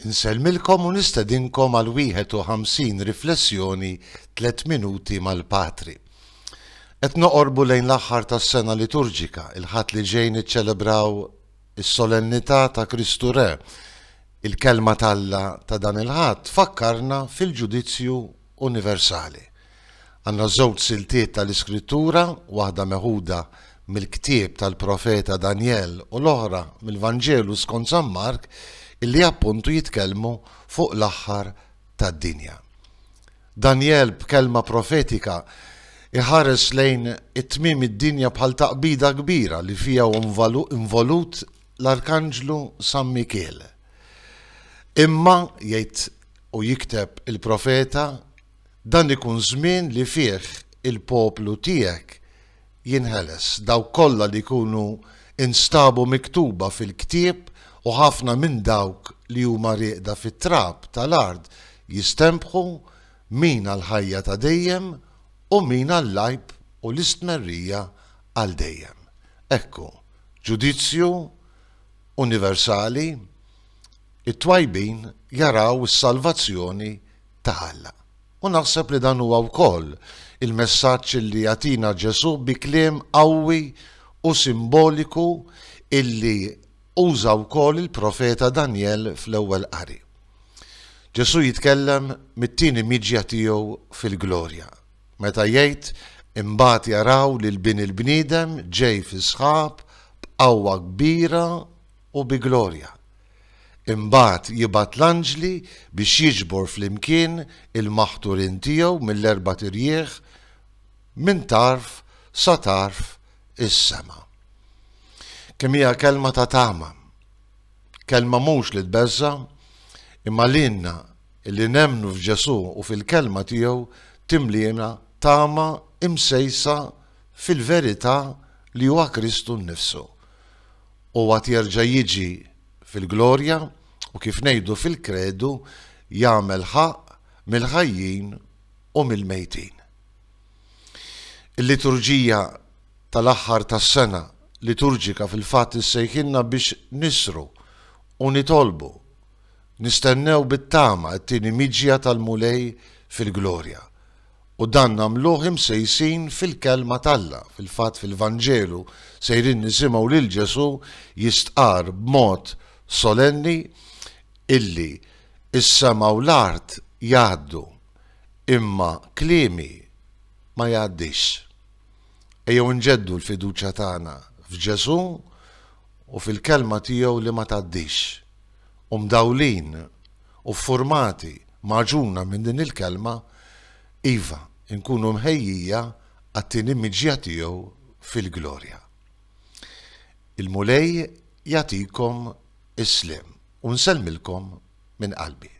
Inselmilkom u nistedinkom għal 51 riflessjoni 3 minuti mal-patri. Et noqorbu lejn l-aħħar tas sena liturġika, il-ħat li ġejn iċċelebraw is-solennità ta' Kristu Re. Il-kelma talla ta' dan il-ħat fakkarna fil-ġudizzju universali. Għanna żewġ siltiet tal-iskrittura, waħda meħuda mill-ktieb tal-profeta Daniel u l-oħra mill vangelu skont San Mark, illi appuntu jitkellmu fuq l-aħħar tad-dinja. Daniel b'kelma profetika iħares lejn it-tmim id-dinja bħal taqbida kbira li fija involut l-Arkanġlu San Michele. Imma jgħid u jikteb il-profeta dan ikun żmien li fih il-poplu tiegħek jinħeles daw kollha li jkunu instabu miktuba fil-ktieb u ħafna minn dawk li huma rieqda fit-trab tal-ard jistempħu min għal-ħajja ta' dejjem u min għal-lajb u l-istmerrija għal dejjem. Ekku, ġudizzju universali, it-twajbin jaraw is-salvazzjoni ta' Alla. U naħseb li dan huwa wkoll il-messaġġ li Jatina Ġesu bi kliem qawwi u simboliku illi uża wkoll il-profeta Daniel fl-ewwel qari. Ġesu jitkellem mit-tieni miġja tiegħu fil-glorja. Meta jgħid imbagħad jaraw lil bin il-bniedem ġej fi sħab b'qawwa kbira u bi glorja. Imbagħad jibat l-anġli biex jiġbor fl-imkien il-maħturin tiegħu mill-erba' tirjieħ min tarf sa tarf is-sema kemm hija kelma ta' tama. Kelma mhux li tbeżza, imma l-inna li nemnu f'Ġesu u fil-kelma tiegħu timlina tama imsejsa fil-verità li huwa Kristu nnifsu. U għat jerġa' jiġi fil-glorja u kif ngħidu fil-kredu jagħmel ħaq mill-ħajjin u mill-mejtin. Il-liturġija tal-aħħar tas-sena liturġika fil-fatt issejħilna biex nisru u nitolbu. Nistennew bit-tama t-tini miġja tal-mulej fil-glorja. U dan namluħ imsejsin fil-kelma talla, fil-fat fil-Vangelu, sejrin nisimaw lil ġesu jistqar b'mod solenni illi is u l-art jaddu imma klimi ma jaddix. Ejo nġeddu l-fiduċa tagħna f'Ġesu u fil-kelma tiegħu li ma taddix. U um mdawlin u formati maġuna minn din il-kelma iva nkunu mħejjija għattini miġja tiegħu fil-glorja. Il-mulej jatikom islim u nselmilkom minn qalbi.